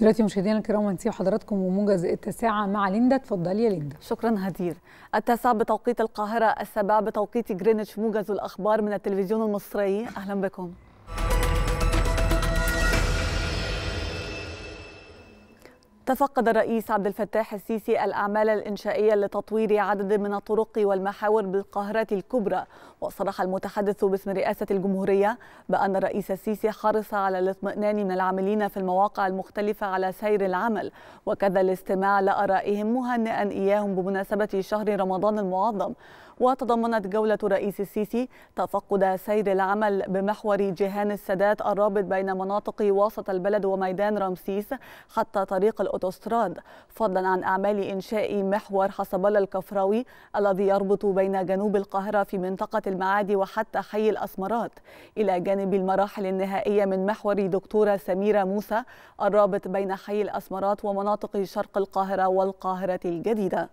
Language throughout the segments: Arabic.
دلوقتي مشاهدينا الكرام هنسيب حضراتكم وموجز التاسعة مع ليندا اتفضلي يا ليندا شكرا هدير التاسعة بتوقيت القاهرة السابعة بتوقيت جرينتش موجز الأخبار من التلفزيون المصري أهلا بكم تفقد الرئيس عبد الفتاح السيسي الأعمال الإنشائية لتطوير عدد من الطرق والمحاور بالقاهرة الكبرى وصرح المتحدث باسم رئاسة الجمهورية بأن الرئيس السيسي حرص على الاطمئنان من العاملين في المواقع المختلفة على سير العمل وكذا الاستماع لآرائهم مهنئا إياهم بمناسبة شهر رمضان المعظم وتضمنت جولة الرئيس السيسي تفقد سير العمل بمحور جهان السادات الرابط بين مناطق وسط البلد وميدان رمسيس حتى طريق الأوتوستراد فضلا عن أعمال إنشاء محور حسب الكفراوي الذي يربط بين جنوب القاهرة في منطقة المعادي وحتى حي الأسمرات إلى جانب المراحل النهائية من محور دكتورة سميرة موسى الرابط بين حي الأسمرات ومناطق شرق القاهرة والقاهرة الجديدة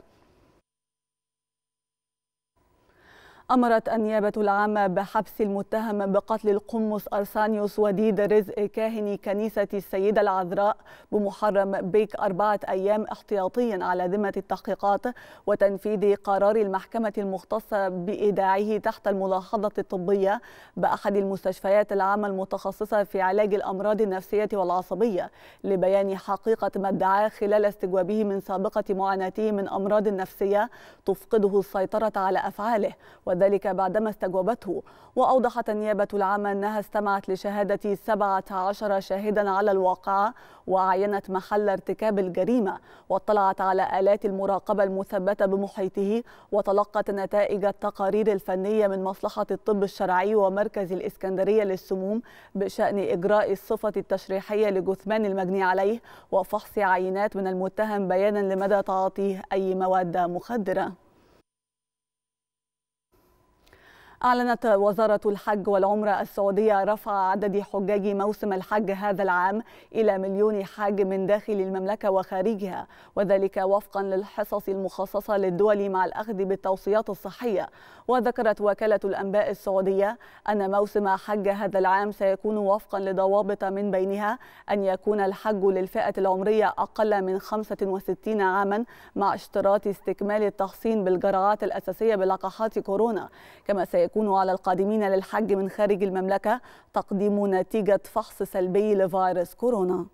أمرت النيابة العامة بحبس المتهم بقتل القمص أرسانيوس وديد رزق كاهن كنيسة السيدة العذراء بمحرم بيك أربعة أيام احتياطيا على ذمة التحقيقات وتنفيذ قرار المحكمة المختصة بإيداعه تحت الملاحظة الطبية بأحد المستشفيات العامة المتخصصة في علاج الأمراض النفسية والعصبية لبيان حقيقة ما ادعاه خلال استجوابه من سابقة معاناته من أمراض نفسية تفقده السيطرة على أفعاله وذلك بعدما استجوبته وأوضحت النيابة العامة أنها استمعت لشهادة 17 شاهدا على الواقعة وعينت محل ارتكاب الجريمة واطلعت على آلات المراقبة المثبتة بمحيطه وتلقت نتائج التقارير الفنية من مصلحة الطب الشرعي ومركز الإسكندرية للسموم بشأن إجراء الصفة التشريحية لجثمان المجني عليه وفحص عينات من المتهم بيانا لمدى تعاطيه أي مواد مخدرة أعلنت وزارة الحج والعمرة السعودية رفع عدد حجاج موسم الحج هذا العام إلى مليون حاج من داخل المملكة وخارجها وذلك وفقا للحصص المخصصة للدول مع الأخذ بالتوصيات الصحية وذكرت وكالة الأنباء السعودية أن موسم حج هذا العام سيكون وفقا لضوابط من بينها أن يكون الحج للفئة العمرية أقل من 65 عاما مع اشتراط استكمال التحصين بالجرعات الأساسية بلقاحات كورونا كما سيكون سيكون على القادمين للحج من خارج المملكة تقديم نتيجة فحص سلبي لفيروس كورونا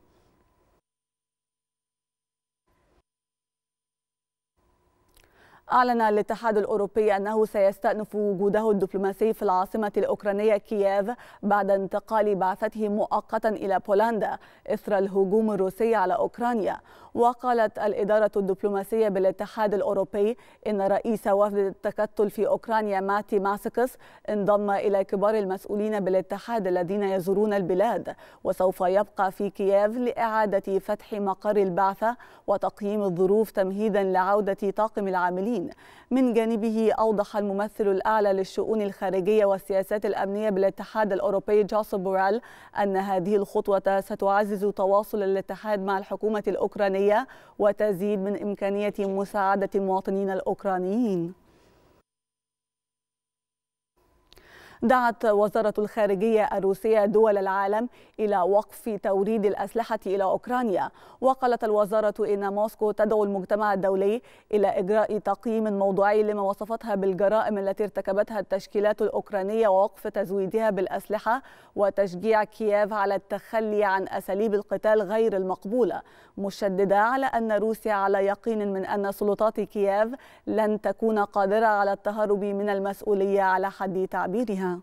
أعلن الاتحاد الأوروبي أنه سيستأنف وجوده الدبلوماسي في العاصمة الأوكرانية كييف بعد انتقال بعثته مؤقتا إلى بولندا إثر الهجوم الروسي على أوكرانيا وقالت الإدارة الدبلوماسية بالاتحاد الأوروبي إن رئيس وفد التكتل في أوكرانيا ماتي ماسكس انضم إلى كبار المسؤولين بالاتحاد الذين يزورون البلاد وسوف يبقى في كييف لإعادة فتح مقر البعثة وتقييم الظروف تمهيدا لعودة طاقم العاملين الصين من جانبه أوضح الممثل الأعلى للشؤون الخارجية والسياسات الأمنية بالاتحاد الأوروبي جوسب بورال أن هذه الخطوة ستعزز تواصل الاتحاد مع الحكومة الأوكرانية وتزيد من إمكانية مساعدة المواطنين الأوكرانيين دعت وزارة الخارجية الروسية دول العالم إلى وقف توريد الأسلحة إلى أوكرانيا وقالت الوزارة إن موسكو تدعو المجتمع الدولي إلى إجراء تقييم موضوعي لما وصفتها بالجرائم التي ارتكبتها التشكيلات الأوكرانية ووقف تزويدها بالأسلحة وتشجيع كييف على التخلي عن أساليب القتال غير المقبولة مشددة على أن روسيا على يقين من أن سلطات كييف لن تكون قادرة على التهرب من المسؤولية على حد تعبيرها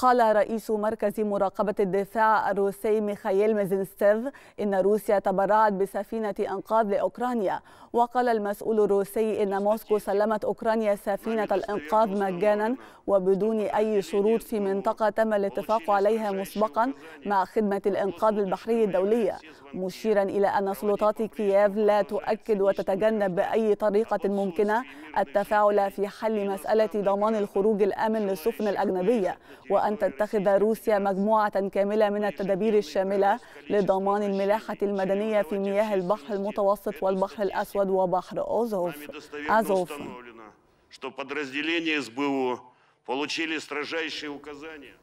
قال رئيس مركز مراقبة الدفاع الروسي ميخائيل ميزنستيف إن روسيا تبرعت بسفينة إنقاذ لأوكرانيا وقال المسؤول الروسي إن موسكو سلمت أوكرانيا سفينة الإنقاذ مجانا وبدون أي شروط في منطقة تم الاتفاق عليها مسبقا مع خدمة الإنقاذ البحري الدولية مشيرا إلى أن سلطات كييف لا تؤكد وتتجنب بأي طريقة ممكنة التفاعل في حل مسألة ضمان الخروج الآمن للسفن الأجنبية وأن أن تتخذ روسيا مجموعة كاملة من التدابير الشاملة لضمان الملاحة المدنية في مياه البحر المتوسط والبحر الأسود وبحر أوزوف. أزوف. что подразделения СБУ получили строжайшие указания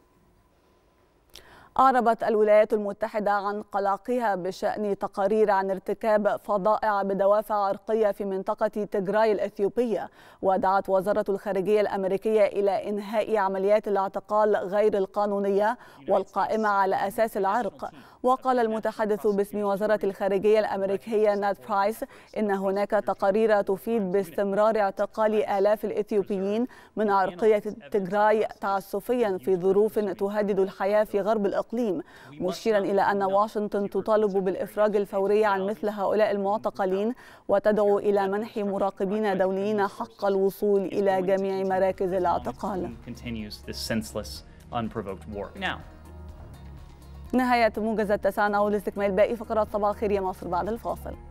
أعربت الولايات المتحدة عن قلقها بشأن تقارير عن ارتكاب فضائع بدوافع عرقية في منطقة تجراي الإثيوبية ودعت وزارة الخارجية الأمريكية إلى إنهاء عمليات الاعتقال غير القانونية والقائمة على أساس العرق وقال المتحدث باسم وزارة الخارجية الأمريكية نات برايس إن هناك تقارير تفيد باستمرار اعتقال آلاف الإثيوبيين من عرقية تجراي تعسفيا في ظروف تهدد الحياة في غرب الإقليم الاقليم مشيرا إلى أن واشنطن تطالب بالإفراج الفوري عن مثل هؤلاء المعتقلين وتدعو إلى منح مراقبين دوليين حق الوصول إلى جميع مراكز الاعتقال نهاية موجز التسعة نعود لاستكمال باقي فقرات صباح الخير يا مصر بعد الفاصل